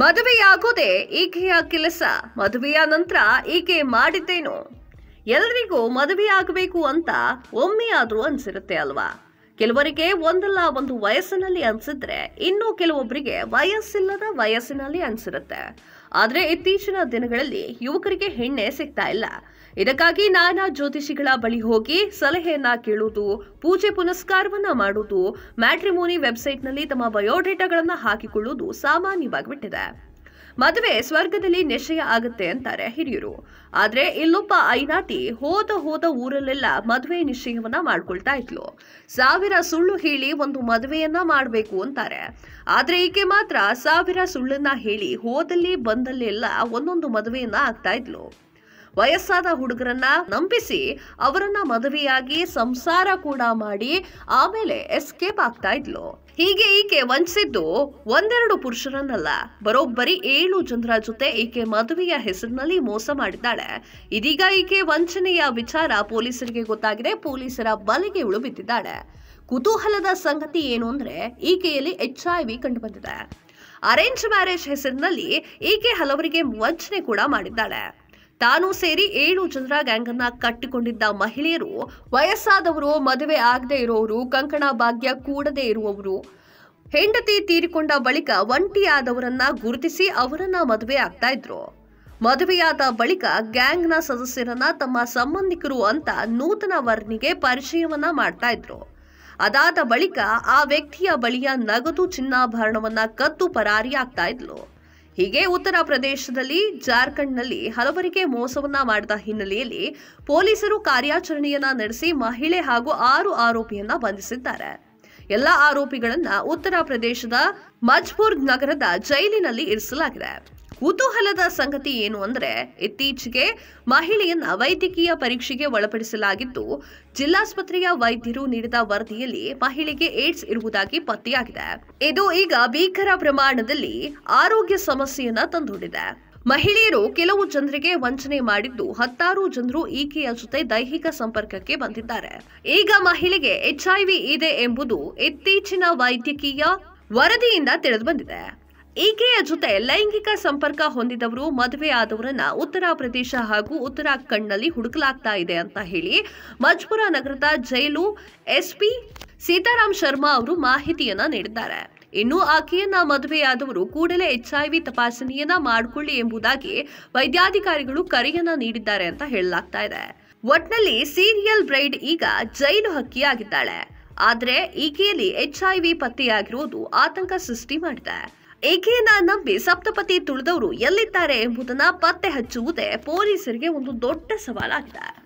ಮದುವೆಯಾಗೋದೇ ಈಕೆಯ ಕೆಲಸ ಮದುವೆಯ ನಂತರ ಈಕೆ ಮಾಡಿದ್ದೇನು ಎಲ್ಲರಿಗೂ ಆಗಬೇಕು ಅಂತ ಒಮ್ಮೆಯಾದರೂ ಅನಿಸಿರುತ್ತೆ ಅಲ್ವಾ ಕೆಲವರಿಗೆ ಒಂದಲ್ಲ ಒಂದು ವಯಸ್ಸಿನಲ್ಲಿ ಅನಿಸಿದ್ರೆ ಇನ್ನು ಕೆಲವೊಬ್ಬರಿಗೆ ವಯಸ್ಸಿಲ್ಲದ ವಯಸ್ಸಿನಲ್ಲಿ ಅನ್ಸಿರುತ್ತೆ ಆದರೆ ಇತ್ತೀಚಿನ ದಿನಗಳಲ್ಲಿ ಯುವಕರಿಗೆ ಹೆಣ್ಣೆ ಸಿಗ್ತಾ ಇಲ್ಲ ಇದಕ್ಕಾಗಿ ನಾನಾ ಜ್ಯೋತಿಷಿಗಳ ಬಳಿ ಹೋಗಿ ಸಲಹೆಯನ್ನ ಕೇಳುವುದು ಪೂಜೆ ಪುನಸ್ಕಾರವನ್ನ ಮಾಡುವುದು ಮ್ಯಾಟ್ರಿಮೋನಿ ವೆಬ್ಸೈಟ್ನಲ್ಲಿ ತಮ್ಮ ಬಯೋಡೇಟಾಗಳನ್ನು ಹಾಕಿಕೊಳ್ಳುವುದು ಸಾಮಾನ್ಯವಾಗಿಬಿಟ್ಟಿದೆ ಮದುವೆ ಸ್ವರ್ಗದಲ್ಲಿ ನಿಶ್ಚಯ ಆಗುತ್ತೆ ಅಂತಾರೆ ಹಿರಿಯರು ಆದ್ರೆ ಇಲ್ಲೊಬ್ಬ ಐನಾಟಿ ಹೋದ ಹೋದ ಊರಲ್ಲೆಲ್ಲ ಮದುವೆ ನಿಶ್ಚಯವನ್ನ ಮಾಡ್ಕೊಳ್ತಾ ಇದ್ಲು ಸಾವಿರ ಸುಳ್ಳು ಹೇಳಿ ಒಂದು ಮದುವೆಯನ್ನ ಮಾಡಬೇಕು ಅಂತಾರೆ ಆದ್ರೆ ಈಕೆ ಮಾತ್ರ ಸಾವಿರ ಸುಳ್ಳನ್ನ ಹೇಳಿ ಹೋದಲ್ಲಿ ಬಂದಲ್ಲೆಲ್ಲ ಒಂದೊಂದು ಮದುವೆಯನ್ನ ಆಗ್ತಾ ಇದ್ಲು ವಯಸ್ಸಾದ ಹುಡುಗರನ್ನ ನಂಬಿಸಿ ಅವರನ್ನ ಮದುವೆಯಾಗಿ ಸಂಸಾರ ಕೂಡ ಮಾಡಿ ಆಮೇಲೆ ಎಸ್ಕೇಪ್ ಆಗ್ತಾ ಇದ್ಲು ಹೀಗೆ ಈಕೆ ವಂಚಿಸಿದ್ದು ಒಂದೆರಡು ಪುರುಷರನ್ನಲ್ಲ ಬರೋಬ್ಬರಿ ಏಳು ಜನರ ಜೊತೆ ಈಕೆ ಮದುವೆಯ ಹೆಸರಿನಲ್ಲಿ ಮೋಸ ಮಾಡಿದ್ದಾಳೆ ಇದೀಗ ಈಕೆ ವಂಚನೆಯ ವಿಚಾರ ಪೊಲೀಸರಿಗೆ ಗೊತ್ತಾಗಿದೆ ಪೊಲೀಸರ ಬಲೆಗೆ ಇಳು ಕುತೂಹಲದ ಸಂಗತಿ ಏನು ಅಂದ್ರೆ ಈಕೆಯಲ್ಲಿ ಎಚ್ ಐ ವಿ ಕಂಡುಬಂದಿದೆ ಅರೇಂಜ್ ಮ್ಯಾರೇಜ್ ಹೆಸರಿನಲ್ಲಿ ಈಕೆ ಹಲವರಿಗೆ ವಂಚನೆ ಕೂಡ ಮಾಡಿದ್ದಾಳೆ ತಾನೂ ಸೇರಿ ಏಳು ಜನರ ಗ್ಯಾಂಗ್ ಅನ್ನ ಕಟ್ಟಿಕೊಂಡಿದ್ದ ಮಹಿಳೆಯರು ವಯಸ್ಸಾದವರು ಮದುವೆ ಆಗದೆ ಇರುವವರು ಕಂಕಣ ಭಾಗ್ಯ ಕೂಡದೇ ಇರುವವರು ಹೆಂಡತಿ ತೀರಿಕೊಂಡ ಬಳಿಕ ಒಂಟಿಯಾದವರನ್ನ ಗುರುತಿಸಿ ಅವರನ್ನ ಮದುವೆ ಆಗ್ತಾ ಇದ್ರು ಮದುವೆಯಾದ ಬಳಿಕ ಗ್ಯಾಂಗ್ನ ಸದಸ್ಯರನ್ನ ತಮ್ಮ ಸಂಬಂಧಿಕರು ಅಂತ ನೂತನ ವರ್ಣಿಗೆ ಪರಿಚಯವನ್ನ ಮಾಡ್ತಾ ಇದ್ರು ಅದಾದ ಬಳಿಕ ಆ ವ್ಯಕ್ತಿಯ ಬಳಿಯ ನಗದು ಚಿನ್ನಾಭರಣವನ್ನ ಕದ್ದು ಪರಾರಿಯಾಗ್ತಾ ಇದ್ಲು ಹೀಗೆ ಉತ್ತರ ಪ್ರದೇಶದಲ್ಲಿ ಜಾರ್ಖಂಡ್ನಲ್ಲಿ ಹಲವರಿಗೆ ಮೋಸವನ್ನ ಮಾಡಿದ ಹಿನ್ನೆಲೆಯಲ್ಲಿ ಪೊಲೀಸರು ಕಾರ್ಯಾಚರಣೆಯನ್ನ ನಡೆಸಿ ಮಹಿಳೆ ಹಾಗೂ ಆರು ಆರೋಪಿಯನ್ನ ಬಂಧಿಸಿದ್ದಾರೆ ಎಲ್ಲ ಆರೋಪಿಗಳನ್ನ ಉತ್ತರ ಪ್ರದೇಶದ ಮಜ್ಪುರ್ ನಗರದ ಜೈಲಿನಲ್ಲಿ ಇರಿಸಲಾಗಿದೆ ಕುತೂಹಲದ ಸಂಗತಿ ಏನು ಅಂದರೆ ಇತ್ತೀಚೆಗೆ ಮಹಿಳೆಯನ್ನ ವೈದ್ಯಕೀಯ ಪರೀಕ್ಷೆಗೆ ಒಳಪಡಿಸಲಾಗಿದ್ದು ಜಿಲ್ಲಾಸ್ಪತ್ರೆಯ ವೈದ್ಯರು ನೀಡಿದ ವರದಿಯಲ್ಲಿ ಮಹಿಳೆಗೆ ಏಡ್ಸ್ ಇರುವುದಾಗಿ ಪತ್ತೆಯಾಗಿದೆ ಇದು ಈಗ ಭೀಕರ ಪ್ರಮಾಣದಲ್ಲಿ ಆರೋಗ್ಯ ಸಮಸ್ಯೆಯನ್ನ ತಂದೊಡ್ಡಿದೆ ಮಹಿಳೆಯರು ಕೆಲವು ಜನರಿಗೆ ವಂಚನೆ ಮಾಡಿದ್ದು ಹತ್ತಾರು ಜನರು ಈಕೆಯ ಜೊತೆ ದೈಹಿಕ ಸಂಪರ್ಕಕ್ಕೆ ಬಂದಿದ್ದಾರೆ ಈಗ ಮಹಿಳೆಗೆ ಎಚ್ಐವಿ ಇದೆ ಎಂಬುದು ಇತ್ತೀಚಿನ ವೈದ್ಯಕೀಯ ವರದಿಯಿಂದ ತಿಳಿದು ಬಂದಿದೆ ಈಕೆಯ ಜೊತೆ ಲೈಂಗಿಕ ಸಂಪರ್ಕ ಹೊಂದಿದವರು ಮದುವೆ ಉತ್ತರ ಪ್ರದೇಶ ಹಾಗೂ ಉತ್ತರಾಖಂಡ್ನಲ್ಲಿ ಹುಡುಕಲಾಗ್ತಾ ಇದೆ ಅಂತ ಹೇಳಿ ಮಜ್ಪುರ ನಗರದ ಜೈಲು ಎಸ್ಪಿ ಸೀತಾರಾಮ್ ಶರ್ಮಾ ಅವರು ಮಾಹಿತಿಯನ್ನ ನೀಡಿದ್ದಾರೆ ಇನ್ನು ಆಕೆಯನ್ನ ಮದುವೆಯಾದವರು ಕೂಡಲೇ ಎಚ್ ಐ ವಿ ತಪಾಸಣೆಯನ್ನ ಮಾಡಿಕೊಳ್ಳಿ ಎಂಬುದಾಗಿ ವೈದ್ಯಾಧಿಕಾರಿಗಳು ಕರೆಯನ್ನ ನೀಡಿದ್ದಾರೆ ಅಂತ ಹೇಳಲಾಗ್ತಾ ಇದೆ ಒಟ್ನಲ್ಲಿ ಸೀರಿಯಲ್ ಬ್ರೈಡ್ ಈಗ ಜೈಲು ಹಕ್ಕಿಯಾಗಿದ್ದಾಳೆ ಆದರೆ ಈಕೆಯಲ್ಲಿ ಎಚ್ ಐ ವಿ ಪತ್ತೆಯಾಗಿರುವುದು ಆತಂಕ ಸೃಷ್ಟಿ ಮಾಡಿದೆ ಏಕೆನ ನಂಬಿ ಸಪ್ತಪತಿ ತುಳಿದವರು ಎಲ್ಲಿದ್ದಾರೆ ಎಂಬುದನ್ನ ಪತ್ತೆ ಹಚ್ಚುವುದೇ ಪೊಲೀಸರಿಗೆ ಒಂದು ದೊಡ್ಡ ಸವಾಲಾಗಿದೆ